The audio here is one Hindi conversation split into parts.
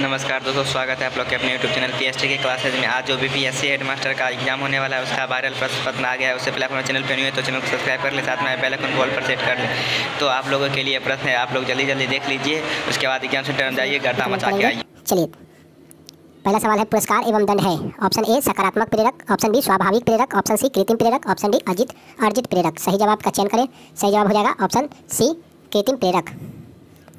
नमस्कार दोस्तों स्वागत है आप लोग के अपने YouTube channel P S T के क्लासेज में आज जो B P S C head master का एग्जाम होने वाला है उसका वायरल प्रश्न पत्र आ गया है उससे पहले आप चैनल पर नहीं है तो चैनल को सब्सक्राइब कर ले साथ में पहले कौन बॉल पर सेट कर ले तो आप लोगों के लिए प्रश्न है आप लोग जल्दी जल्दी देख लीजिए उसके बाद एग्जाम सेंटर में जाइए गर्दा मचा के आइए चलिए पहला सवाल है पुरस्कार एवं दंड है ऑप्शन ए सकारात्मक प्रेरक ऑप्शन बी स्वाभाविक प्रेरक ऑप्शन सी कृत्रिम प्रेरक ऑप्शन डी अजित अर्जित प्रेरक सही जवाब का चयन करें सही जवाब हो जाएगा ऑप्शन सी कृत्रिम प्रेरक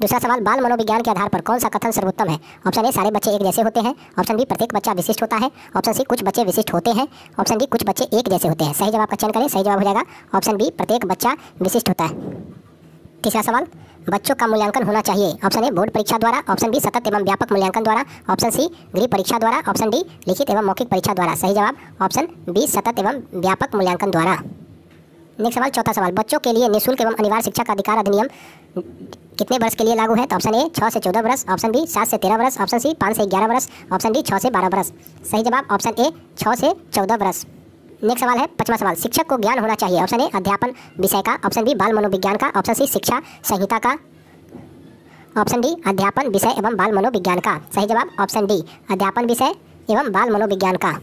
दूसरा सवाल बाल मनोविज्ञान के आधार पर कौन सा कथन सर्वोत्तम है ऑप्शन ए सारे बच्चे एक जैसे होते हैं ऑप्शन बी प्रत्येक बच्चा विशिष्ट होता है ऑप्शन सी कुछ बच्चे विशिष्ट होते हैं ऑप्शन डी कुछ बच्चे एक जैसे होते हैं सही जवाब का चयन करें सही जवाब हो जाएगा ऑप्शन बी प्रत्येक बच्चा विशिष्ट होता है तीसरा सवाल बच्चों का मूल्यांकन होना चाहिए ऑप्शन ए बोर्ड परीक्षा द्वारा ऑप्शन बी सतत एवं व्यापक मूल्यांकन द्वारा ऑप्शन सी गृह परीक्षा द्वारा ऑप्शन डी लिखित एवं मौखिक परीक्षा द्वारा सही जवाब ऑप्शन बी सतत एवं व्यापक मूल्यांकन द्वारा नेक्स्ट सवाल चौथा सवाल बच्चों के लिए निःशुल्क एवं अनिवार्य शिक्षा का अधिकार अधिनियम कितने वर्ष के लिए लागू है तो ऑप्शन ए छः से चौदह वर्ष ऑप्शन बी सात से तेरह वर्ष ऑप्शन सी पाँच से ग्यारह वर्ष ऑप्शन डी छः से बारह वर्ष सही जवाब ऑप्शन ए छः से चौदह वर्ष नेक्स्ट सवाल है पचवा सवाल शिक्षक को ज्ञान होना चाहिए ऑप्शन ए अध्यापन विषय का ऑप्शन बी बाल मनोविज्ञान का ऑप्शन सी शिक्षा संहिता का ऑप्शन डी अध्यापन विषय एवं बाल मनोविज्ञान का सही जवाब ऑप्शन डी अध्यापन विषय एवं बाल मनोविज्ञान का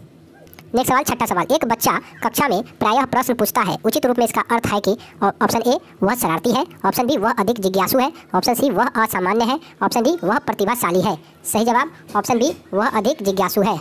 नेक्स्ट सवाल छठा सवाल एक बच्चा कक्षा में प्रायः प्रश्न पूछता है उचित रूप में इसका अर्थ है कि ऑप्शन ए वह शरारती है ऑप्शन बी वह अधिक जिज्ञासु है ऑप्शन सी वह असामान्य है ऑप्शन डी वह प्रतिभाशाली है सही जवाब ऑप्शन बी वह अधिक जिज्ञासु है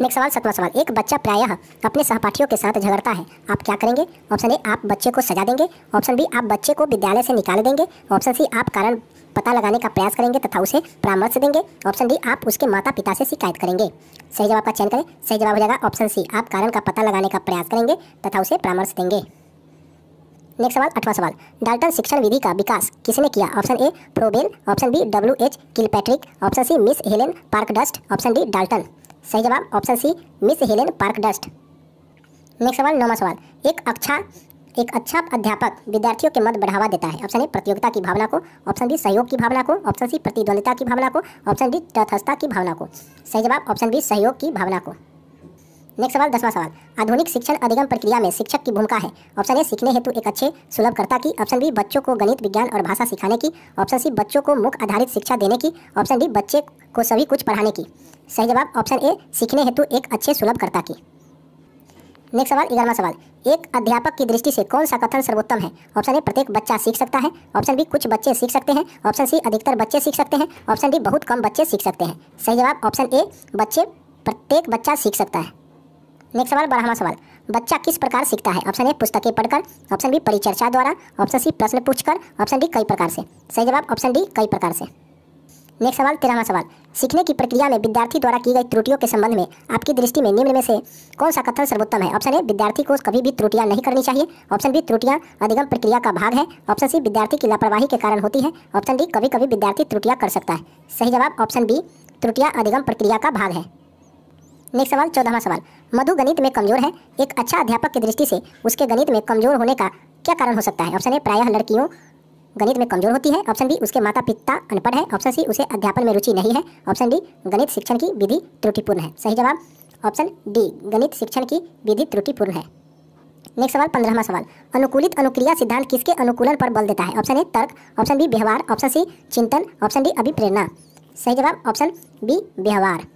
नेक्स्ट सवाल सतवा सवाल एक बच्चा प्रायः अपने सहपाठियों के साथ झगड़ता है आप क्या करेंगे ऑप्शन ए आप बच्चे को सजा देंगे ऑप्शन बी आप बच्चे को विद्यालय से निकाल देंगे ऑप्शन सी आप कारण पता लगाने का प्रयास करेंगे तथा उसे परामर्श देंगे ऑप्शन डी आप उसके माता पिता से शिकायत करेंगे सही जवाब का चयन करें सही जवाब हो जाएगा ऑप्शन सी आप कारण का पता लगाने का प्रयास करेंगे तथा उसे परामर्श देंगे नेक्स्ट सवाल अठवा सवाल डाल्टन शिक्षण विधि का विकास किसने किया option A Froebel option B W H Kilpatrick option C Miss Helen Parkhurst option D Dalton सही जवाब option C Miss Helen Parkhurst next सवाल नौवा सवाल एक अच्छा एक अच्छा अध्यापक विद्यार्थियों के मत बढ़ावा देता है ऑप्शन ए प्रतियोगिता की भावना को ऑप्शन बी सहयोग की भावना को ऑप्शन सी प्रतिद्वंदिता की भावना को ऑप्शन डी तथस्था की भावना को सही जवाब ऑप्शन बी सहयोग की भावना को नेक्स्ट सवाल दसवां सवाल आधुनिक शिक्षण अधिगम प्रक्रिया में शिक्षक की भूमिका है ऑप्शन ए सीखने हेतु एक अच्छे सुलभकर्ता की ऑप्शन बी बच्चों को गणित विज्ञान और भाषा सिखाने की ऑप्शन सी बच्चों को मुख्य आधारित शिक्षा देने की ऑप्शन डी बच्चे को सभी कुछ पढ़ाने की सही जवाब ऑप्शन ए सीखने हेतु एक अच्छे सुलभकर्ता की नेक्स्ट सवाल ग्यारहवा सवाल एक अध्यापक की दृष्टि से कौन सा कथन सर्वोत्तम है ऑप्शन ए प्रत्येक बच्चा सीख सकता है ऑप्शन बी कुछ बच्चे सीख सकते हैं ऑप्शन सी अधिकतर बच्चे सीख सकते हैं ऑप्शन डी बहुत कम बच्चे सीख सकते हैं सही जवाब ऑप्शन ए बच्चे प्रत्येक बच्चा सीख सकता है नेक्स्ट सवाल बारहवा सवाल बच्चा किस प्रकार सीखता है ऑप्शन ए पुस्तकें पढ़कर ऑप्शन बी परिचर्चा द्वारा ऑप्शन सी प्रश्न पूछकर ऑप्शन डी कई प्रकार से सही जवाब ऑप्शन डी कई प्रकार से नेक्स्ट सवाल तेरहवा सवाल सीखने की प्रक्रिया में विद्यार्थी द्वारा की गई त्रुटियों के संबंध में आपकी दृष्टि में निम्न में से कौन सा कथन सर्वोत्तम है ऑप्शन ए विद्यार्थी को कभी भी त्रुटियां नहीं करनी चाहिए ऑप्शन बी त्रुटियां अधिगम प्रक्रिया का भाग है ऑप्शन सी विद्यार्थी की लापरवाही के कारण होती है ऑप्शन डी कभी कभी विद्यार्थी त्रुटियाँ कर सकता है सही जवाब ऑप्शन बी त्रुटियाँ अधिगम प्रक्रिया का भाग है नेक्स्ट सवाल चौदहवा सवाल मधु गणित में कमजोर है एक अच्छा अध्यापक की दृष्टि से उसके गणित में कमजोर होने का क्या कारण हो सकता है ऑप्शन ए प्रायः लड़कियों गणित में कमजोर होती है ऑप्शन बी उसके माता पिता अनपढ़ है ऑप्शन सी उसे अध्यापन में रुचि नहीं है ऑप्शन डी गणित शिक्षण की विधि त्रुटिपूर्ण है सही जवाब ऑप्शन डी गणित शिक्षण की विधि त्रुटिपूर्ण है नेक्स्ट सवाल पंद्रहवा सवाल अनुकूलित अनुक्रिया सिद्धांत किसके अनुकूलन पर बल देता है ऑप्शन ए तर्क ऑप्शन बी व्यवहार ऑप्शन सी चिंतन ऑप्शन डी अभिप्रेरणा सही जवाब ऑप्शन बी व्यवहार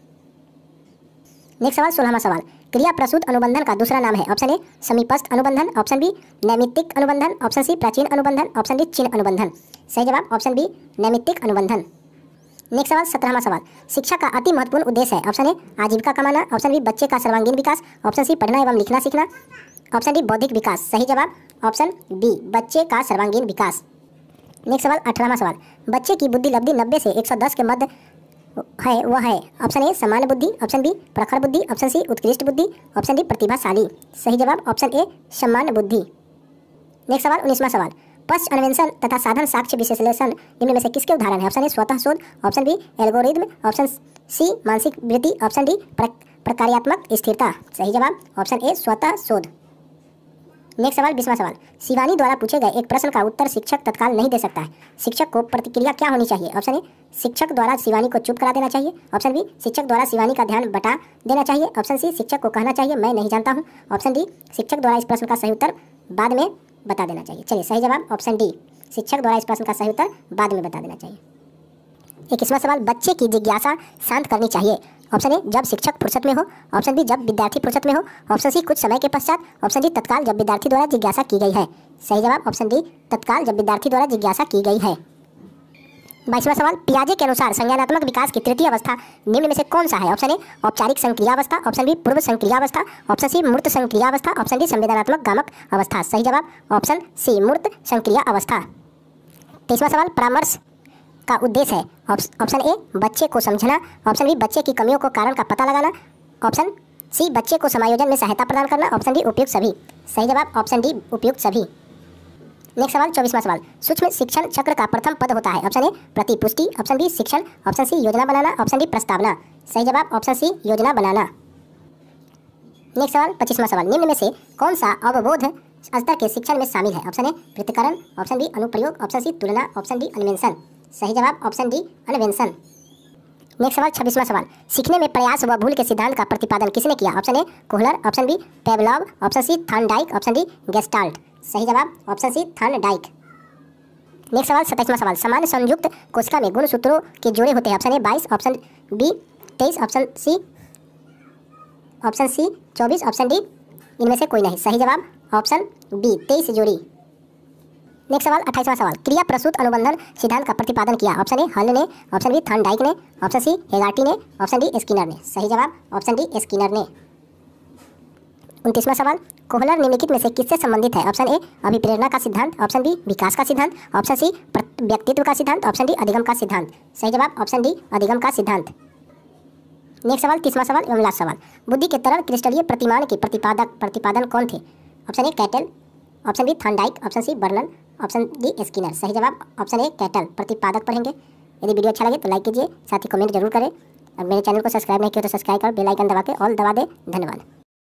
नेक्स्ट सवाल सोलहवा सवाल क्रिया प्रसूत अनुबंधन का दूसरा नाम है ऑप्शन ए समीपस्थ अनुबंधन ऑप्शन बी नैमित्तिक अनुबंधन ऑप्शन सी प्राचीन अनुबंधन ऑप्शन डी चिन्ह अनुबंधन सही जवाब ऑप्शन बी नैमित्तिक अनुबंधन नेक्स्ट सवाल सत्रहवा सवाल शिक्षा का अति महत्वपूर्ण उद्देश्य है ऑप्शन ए आजीविका कमाना ऑप्शन बी बच्चे का सर्वांगीण विकास ऑप्शन सी पढ़ना एवं लिखना सीखना ऑप्शन डी बौद्धिक विकास सही जवाब ऑप्शन बी बच्चे का सर्वांगीण विकास नेक्स्ट सवाल अठारहवा सवाल बच्चे की बुद्धि लब्धि नब्बे से 110 के मध्य है वह है ऑप्शन ए सामान्य बुद्धि ऑप्शन बी प्रखर बुद्धि ऑप्शन सी उत्कृष्ट बुद्धि ऑप्शन डी प्रतिभाशाली सही जवाब ऑप्शन ए सामान्य बुद्धि नेक्स्ट सवाल उन्नीसवां सवाल पश्च अन्वेषण तथा साधन साक्ष्य विश्लेषण निम्न में से किसके उदाहरण है ऑप्शन ए स्वतः शोध option B algorithm option C मानसिक वृद्धि ऑप्शन डी प्रकार्यात्मक स्थिरता सही जवाब ऑप्शन ए स्वतः शोध नेक्स्ट सवाल बीसवा सवाल शिवानी द्वारा पूछे गए एक प्रश्न का उत्तर शिक्षक तत्काल नहीं दे सकता है शिक्षक को प्रतिक्रिया क्या होनी चाहिए ऑप्शन ए शिक्षक द्वारा शिवानी को चुप करा देना चाहिए ऑप्शन बी शिक्षक द्वारा शिवानी का ध्यान बटा देना चाहिए ऑप्शन सी शिक्षक को कहना चाहिए मैं नहीं जानता हूँ ऑप्शन डी शिक्षक द्वारा इस प्रश्न का सही उत्तर बाद में बता देना चाहिए चलिए सही जवाब ऑप्शन डी शिक्षक द्वारा इस प्रश्न का सही उत्तर बाद में बता देना चाहिए इक्कीसवा सवाल बच्चे की जिज्ञासा शांत करनी चाहिए ऑप्शन ए जब शिक्षक फुर्सत में हो ऑप्शन बी जब विद्यार्थी फुर्सत में हो ऑप्शन सी कुछ समय के पश्चात ऑप्शन डी तत्काल जब विद्यार्थी द्वारा जिज्ञासा की गई है सही जवाब ऑप्शन डी तत्काल जब विद्यार्थी द्वारा जिज्ञासा की गई है बाईसवां सवाल पियाजे के अनुसार संज्ञानात्मक विकास की तृतीय अवस्था निम्न में से कौन सा है ऑप्शन ए औपचारिक संक्रिया अवस्था ऑप्शन बी पूर्व संक्रिया अवस्था ऑप्शन सी मूर्त संक्रिया अवस्था ऑप्शन डी संवेदनात्मक गामक अवस्था सही जवाब ऑप्शन सी मूर्त संक्रिया अवस्था तेईसवा सवाल परामर्श का उद्देश्य है ऑप्शन ए बच्चे को समझना ऑप्शन बी बच्चे की कमियों को कारण का पता लगाना ऑप्शन सी बच्चे को समायोजन में सहायता प्रदान करना ऑप्शन डी उपयुक्त सभी सही जवाब ऑप्शन डी उपयुक्त सभी नेक्स्ट सवाल चौबीसवां सवाल सूक्ष्म शिक्षण चक्र का प्रथम पद होता है ऑप्शन ए प्रतिपुष्टि ऑप्शन बी शिक्षण ऑप्शन सी योजना बनाना ऑप्शन डी प्रस्तावना सही जवाब ऑप्शन सी योजना बनाना नेक्स्ट सवाल पच्चीसवां सवाल निम्न में से कौन सा अवबोध स्तर के शिक्षण में शामिल है ऑप्शन ए प्रतिकरण ऑप्शन बी अनुप्रयोग ऑप्शन सी तुलना ऑप्शन डी अन्वेंशन सही जवाब ऑप्शन डी अनवेंशन नेक्स्ट सवाल छब्बीसवा सवाल सीखने में प्रयास व भूल के सिद्धांत का प्रतिपादन किसने किया option A Kohler option B Pavlov option C Thorndike option D Gestalt सही जवाब ऑप्शन सी डाइक नेक्स्ट सवाल सत्ताईसवा सवाल सामान्य संयुक्त कोशिका में गुण सूत्रों के जुड़े होते हैं ऑप्शन ए बाईस ऑप्शन बी तेईस ऑप्शन सी ऑप्शन सी चौबीस ऑप्शन डी इनमें से कोई नहीं सही जवाब ऑप्शन बी तेईस जोड़ी नेक्स्ट सवाल अट्ठाईसवा सवाल क्रिया प्रसूत अनुबंधन सिद्धांत का प्रतिपादन किया ऑप्शन ए हल ने ऑप्शन बी थर्नडाइक ने ऑप्शन सी हेगार्टी ने ऑप्शन डी स्किनर ने सही जवाब ऑप्शन डी स्किनर ने उनतीसवा सवाल कोहलर निम्नलिखित में से किससे संबंधित है ऑप्शन ए अभिप्रेरणा का सिद्धांत ऑप्शन बी विकास का सिद्धांत ऑप्शन सी व्यक्तित्व का सिद्धांत ऑप्शन डी अधिगम का सिद्धांत सही जवाब ऑप्शन डी अधिगम का सिद्धांत नेक्स्ट सवाल तीसवा सवाल एवं लास्ट सवाल बुद्धि के तरल क्रिस्टलीय प्रतिमान के प्रतिपादक प्रतिपादन कौन थे option A Cattell option B Thorndike option C Vernon option D Skinner सही जवाब ऑप्शन ए कैटल प्रतिपादक पढ़ेंगे यदि वीडियो अच्छा लगे तो लाइक कीजिए साथ ही कमेंट जरूर करें और मेरे चैनल को सब्सक्राइब नहीं किया तो सब्सक्राइब कर बेल आइकन दबा के ऑल दबा दें धन्यवाद